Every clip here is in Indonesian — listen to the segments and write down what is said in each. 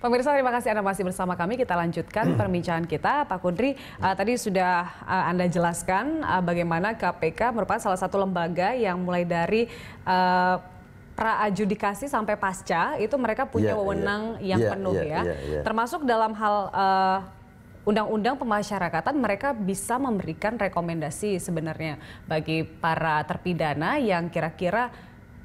Pemirsa terima kasih Anda masih bersama kami. Kita lanjutkan perbincangan kita. Pak Kudri, uh, eh, ya. tadi sudah uh, Anda jelaskan uh, bagaimana KPK merupakan salah satu lembaga yang mulai dari uh, praadjudikasi sampai pasca itu mereka punya yeah, ya. wewenang yeah, yang yeah, penuh yeah, ya. Yeah, yeah. Ya. Termasuk dalam hal undang Undang-undang pemasyarakatan mereka bisa memberikan rekomendasi sebenarnya bagi para terpidana yang kira-kira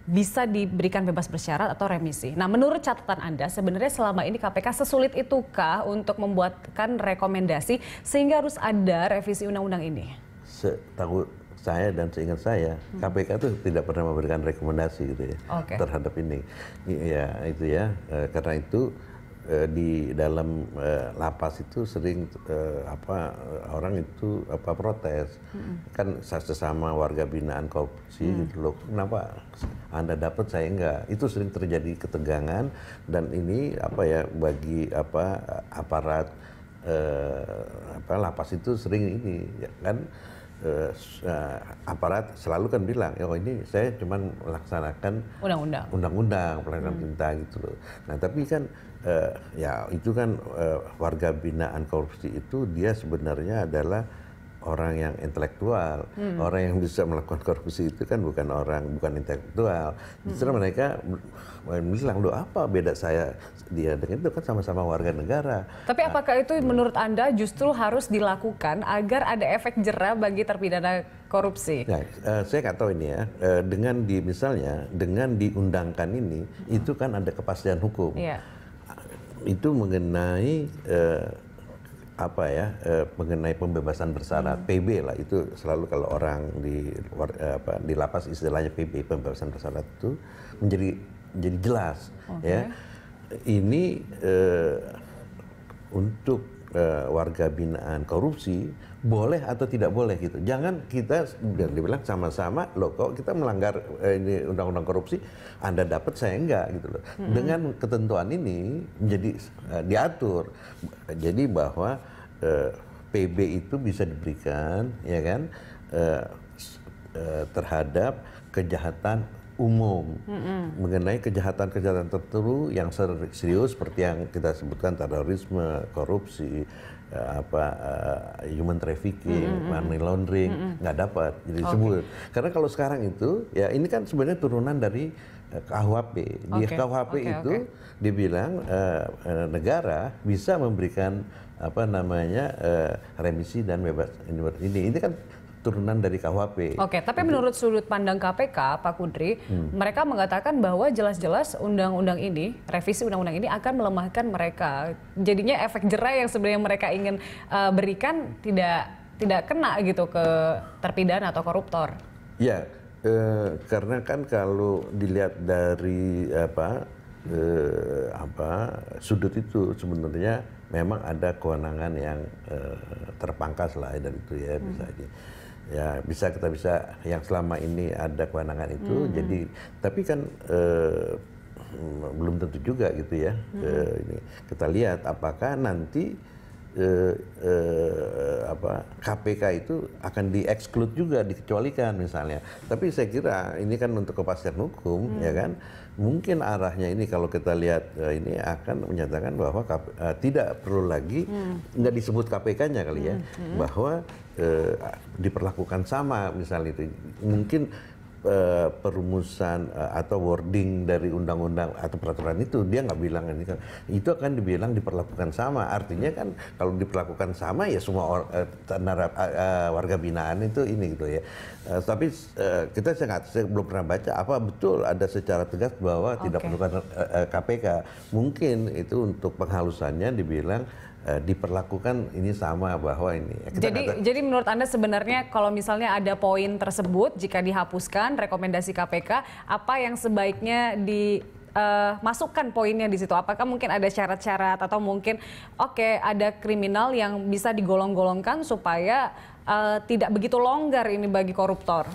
bisa diberikan bebas bersyarat atau remisi. Nah, menurut catatan Anda, sebenarnya selama ini KPK sesulit itukah untuk membuatkan rekomendasi sehingga harus ada revisi undang-undang ini? Setahu saya dan seingat saya, hmm. KPK itu tidak pernah memberikan rekomendasi gitu ya okay. terhadap ini. Iya itu ya. Eh, karena itu eh, di dalam eh, lapas itu sering eh, apa orang itu apa protes hmm. kan sesama warga binaan korupsi hmm. gitu loh kenapa anda dapat saya enggak itu sering terjadi ketegangan dan ini apa ya bagi apa aparat eh, apa lapas itu sering ini ya kan uh, aparat selalu kan bilang, oh ini saya cuma melaksanakan undang-undang, undang-undang pelayanan hmm. perintah gitu loh. Nah tapi kan uh, ya itu kan uh, warga binaan korupsi itu dia sebenarnya adalah orang yang intelektual, hmm. orang yang bisa melakukan korupsi itu kan bukan orang bukan intelektual. Justru hmm. mereka bilang, "Loh, apa beda saya dia dengan itu kan sama-sama warga negara." Tapi nah, apakah itu hmm. menurut Anda justru harus dilakukan agar ada efek jerah bagi terpidana korupsi? Nah, uh, saya nggak tahu ini ya. Uh, dengan di misalnya dengan diundangkan ini hmm. itu kan ada kepastian hukum. Yeah. Itu mengenai uh, apa ya eh, mengenai pembebasan bersyarat hmm. PB lah itu selalu kalau orang di war, eh, apa di lapas istilahnya PB pembebasan bersyarat itu menjadi menjadi jelas okay. ya ini eh, untuk eh, warga binaan korupsi boleh atau tidak boleh gitu jangan kita biar dibilang sama-sama loh kok kita melanggar eh, ini undang-undang korupsi anda dapat saya enggak gitu loh hmm. dengan ketentuan ini menjadi eh, diatur jadi bahwa Eh, PB itu bisa diberikan ya kan eh, eh, terhadap kejahatan umum mm -hmm. mengenai kejahatan-kejahatan tertentu yang serius seperti yang kita sebutkan terorisme, korupsi, apa human trafficking, mm -hmm. money laundering nggak mm -hmm. dapat jadi okay. Karena kalau sekarang itu ya ini kan sebenarnya turunan dari KUHP. Di okay. KUHP okay, itu okay. dibilang uh, negara bisa memberikan apa namanya uh, remisi dan bebas ini. Ini kan turunan dari KUHP. Oke, okay, tapi itu. menurut sudut pandang KPK, Pak Kudri, hmm. mereka mengatakan bahwa jelas-jelas undang-undang ini, revisi undang-undang ini akan melemahkan mereka. Jadinya efek jerai yang sebenarnya mereka ingin uh, berikan tidak tidak kena gitu ke terpidana atau koruptor. Ya, e, karena kan kalau dilihat dari apa e, apa sudut itu sebenarnya memang ada kewenangan yang e, terpangkas lah ya dari itu ya hmm. bisa aja ya bisa kita bisa yang selama ini ada kewenangan itu hmm. jadi tapi kan e, belum tentu juga gitu ya hmm. e, ini kita lihat apakah nanti eh, eh, apa, KPK itu akan dieksklud juga, dikecualikan misalnya. Tapi saya kira ini kan untuk kepastian hukum, hmm. ya kan. Mungkin arahnya ini kalau kita lihat eh, ini akan menyatakan bahwa KP, eh, tidak perlu lagi hmm. nggak disebut KPK-nya kali ya, hmm, hmm. bahwa eh, diperlakukan sama misalnya itu. Mungkin Eh, perumusan eh, atau wording dari undang-undang atau peraturan itu dia nggak bilang ini kan itu akan dibilang diperlakukan sama artinya kan kalau diperlakukan sama ya semua or, uh, warga binaan itu ini gitu ya tapi kita saya, saya belum pernah baca apa betul ada secara tegas bahwa okay. tidak perlukan KPK mungkin itu untuk penghalusannya dibilang uh, diperlakukan ini sama bahwa ini. Ya, kita jadi kata, jadi menurut Anda sebenarnya kalau misalnya ada poin tersebut jika dihapuskan rekomendasi KPK apa yang sebaiknya di uh, masukkan poinnya di situ? Apakah mungkin ada syarat-syarat atau mungkin oke okay, ada kriminal yang bisa digolong-golongkan supaya uh, tidak begitu longgar ini bagi koruptor?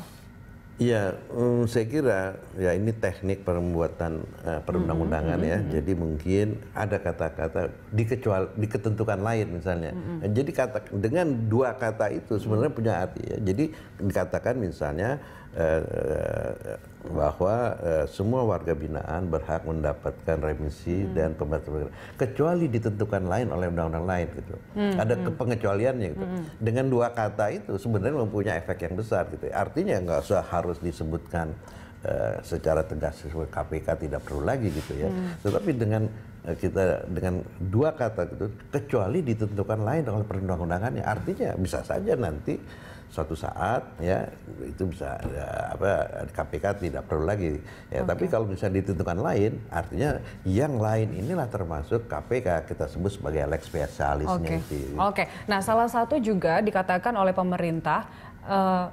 Iya, um, saya kira ya ini teknik perbuatan uh, perundang-undangan mm -hmm. ya. Mm -hmm. Jadi mungkin ada kata-kata dikecuali diketentukan lain misalnya. Mm -hmm. Jadi kata dengan dua kata itu sebenarnya punya arti ya. Jadi dikatakan misalnya uh, uh, bahwa uh, semua warga binaan berhak mendapatkan remisi hmm. dan pembatasan kecuali ditentukan lain oleh undang-undang lain gitu. Hmm. Ada hmm. pengecualiannya gitu. Hmm, hmm. Dengan dua kata itu sebenarnya mempunyai efek yang besar gitu. Artinya nggak usah harus disebutkan uh, secara tegas sesuai KPK tidak perlu lagi gitu ya. Hmm. Tetapi dengan Eh, kita dengan dua kata itu kecuali ditentukan lain oleh perundang-undangannya artinya bisa saja nanti suatu saat ya itu bisa ya, apa KPK tidak perlu lagi ya okay. tapi kalau bisa ditentukan lain artinya yang lain inilah termasuk KPK kita sebut sebagai lex specialisnya okay. Oke. Okay. Nah, salah satu juga dikatakan oleh pemerintah uh,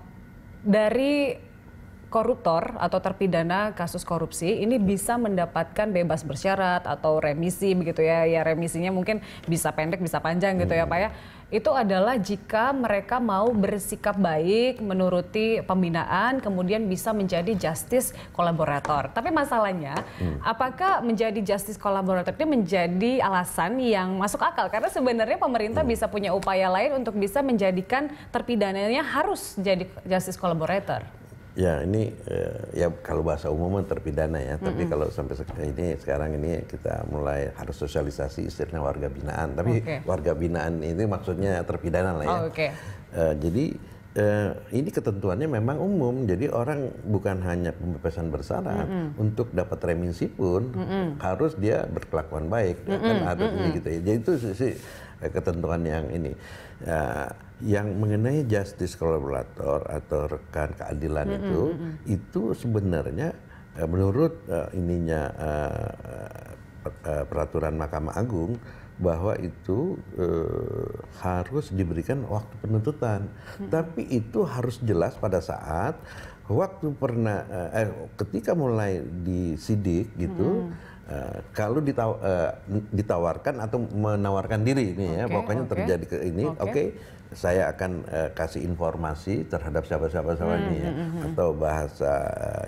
dari koruptor atau terpidana kasus korupsi ini bisa mendapatkan bebas bersyarat atau remisi begitu ya. Ya remisinya mungkin bisa pendek bisa panjang gitu ya Pak ya. Itu adalah jika mereka mau bersikap baik, menuruti pembinaan, kemudian bisa menjadi justice kolaborator. Tapi masalahnya hmm. apakah menjadi justice kolaborator ini menjadi alasan yang masuk akal karena sebenarnya pemerintah hmm. bisa punya upaya lain untuk bisa menjadikan terpidananya harus jadi justice collaborator. Ya ini eh, ya kalau bahasa umum terpidana ya, mm -hmm. tapi kalau sampai sekarang ini sekarang ini kita mulai harus sosialisasi istilahnya warga binaan. Tapi okay. warga binaan ini maksudnya terpidana lah ya. Oh, okay. Eh, jadi eh, ini ketentuannya memang umum. Jadi orang bukan hanya pembebasan bersyarat, mm -hmm. untuk dapat remisi pun mm -hmm. harus dia berkelakuan baik, mm -hmm. kan ada mm -hmm. gitu ya. Jadi itu sisi ketentuan yang ini. Ya, yang mengenai justice collaborator atau rekan keadilan mm -hmm. itu itu sebenarnya eh, menurut uh, ininya uh, peraturan Mahkamah Agung bahwa itu uh, harus diberikan waktu penuntutan. Hmm. Tapi itu harus jelas pada saat waktu pernah eh, ketika mulai disidik gitu hmm. Uh, kalau ditaw, uh, ditawarkan atau menawarkan diri ini okay, ya pokoknya okay. terjadi ke ini oke okay. okay, saya akan uh, kasih informasi terhadap siapa-siapa siapa hmm, ini ya hmm, hmm, hmm. atau bahasa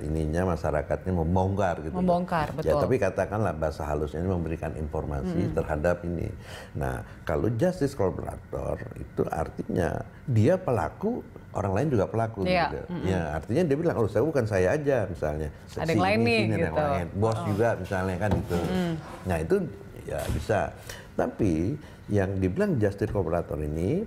eh, ininya masyarakatnya membongkar gitu membongkar ya, betul ya tapi katakanlah bahasa halus ini memberikan informasi hmm. terhadap ini nah kalau justice collaborator itu artinya dia pelaku orang lain juga pelaku ya. gitu. hmm Ya, artinya dia bilang, kalau oh, saya bukan saya aja," misalnya. Ada yang lain nih, gitu. yang lain. Bos oh. juga misalnya kan gitu. Mm. Nah, itu ya bisa. Tapi yang dibilang justice collaborator ini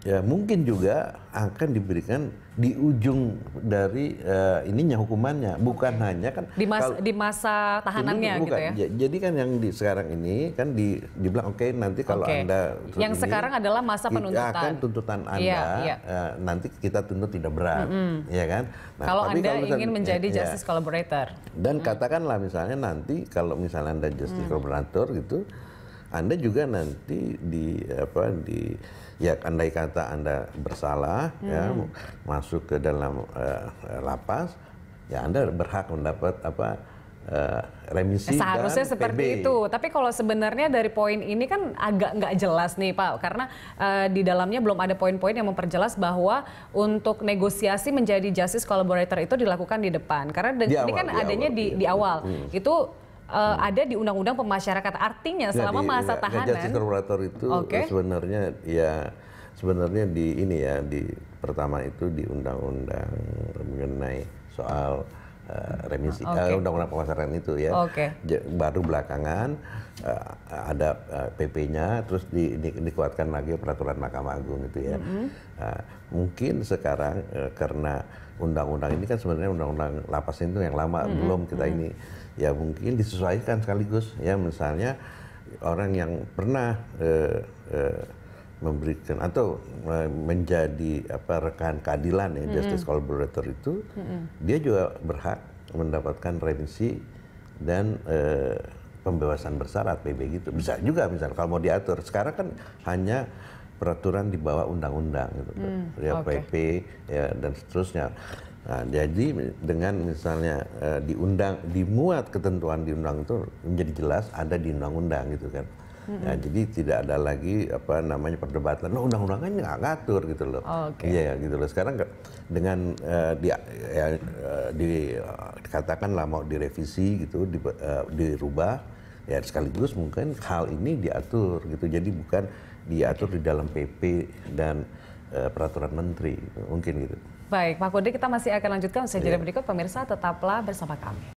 ya mungkin juga akan diberikan di ujung dari uh, ininya hukumannya bukan hanya kan di, mas, kalau, di masa tahanannya ini, gitu bukan, gitu ya. jadi kan yang di sekarang ini kan di dibilang oke okay, nanti kalau okay. Anda yang ini, sekarang adalah masa penuntutan akan tuntutan iya, Anda ya, ya. Uh, nanti kita tuntut tidak berat mm -hmm. ya kan nah, kalau Anda kalau ingin menjadi ya, ya, justice collaborator dan mm -hmm. katakanlah misalnya nanti kalau misalnya Anda justice mm -hmm. collaborator gitu anda juga nanti di apa di ya andai kata Anda bersalah ya, hmm. ya masuk ke dalam uh, lapas ya Anda berhak mendapat apa Uh, remisi seharusnya seperti PB. itu tapi kalau sebenarnya dari poin ini kan agak nggak jelas nih pak karena uh, di dalamnya belum ada poin-poin yang memperjelas bahwa untuk negosiasi menjadi justice collaborator itu dilakukan di depan karena di ini kan awal, kan di adanya awal. di iya. di awal hmm. itu uh, ada di undang-undang pemasyarakatan. Artinya selama masa tahanan. Nah, justice itu eh, okay. sebenarnya ya sebenarnya di ini ya di pertama itu di undang-undang mengenai soal eh, remisi okay. uh, undang-undang pemasaran itu ya okay. baru belakangan uh, ada uh, PP-nya terus di, di, dikuatkan lagi peraturan Mahkamah Agung itu ya mm -hmm. uh, mungkin sekarang uh, karena undang-undang ini kan sebenarnya undang-undang lapas itu yang lama hmm. belum kita mm-hmm. ini ya mungkin disesuaikan sekaligus ya misalnya orang yang pernah eh, eh, memberikan atau eh, menjadi apa rekan keadilan ya mm -hmm. justice collaborator itu mm -hmm. dia juga berhak mendapatkan remisi dan eh, pembebasan bersyarat PB gitu bisa juga misalnya kalau mau diatur sekarang kan hanya peraturan di bawah undang-undang gitu. Hmm, ya okay. PP ya dan seterusnya. Nah, jadi dengan misalnya uh, diundang dimuat ketentuan di undang itu menjadi jelas ada di undang-undang gitu kan. hmm Nah, jadi tidak ada lagi apa namanya perdebatan. Nah, oh, undang undangnya kan nggak ngatur gitu loh. Oh, okay. Iya gitu loh. Sekarang dengan uh, di, ya, di uh, dikatakanlah mau direvisi gitu, di, uh, dirubah ya sekaligus mungkin hal ini diatur gitu. Jadi bukan diatur di dalam PP dan uh, peraturan menteri mungkin gitu. Baik, Pak Kode kita masih akan lanjutkan usai jeda iya. berikut pemirsa tetaplah bersama kami.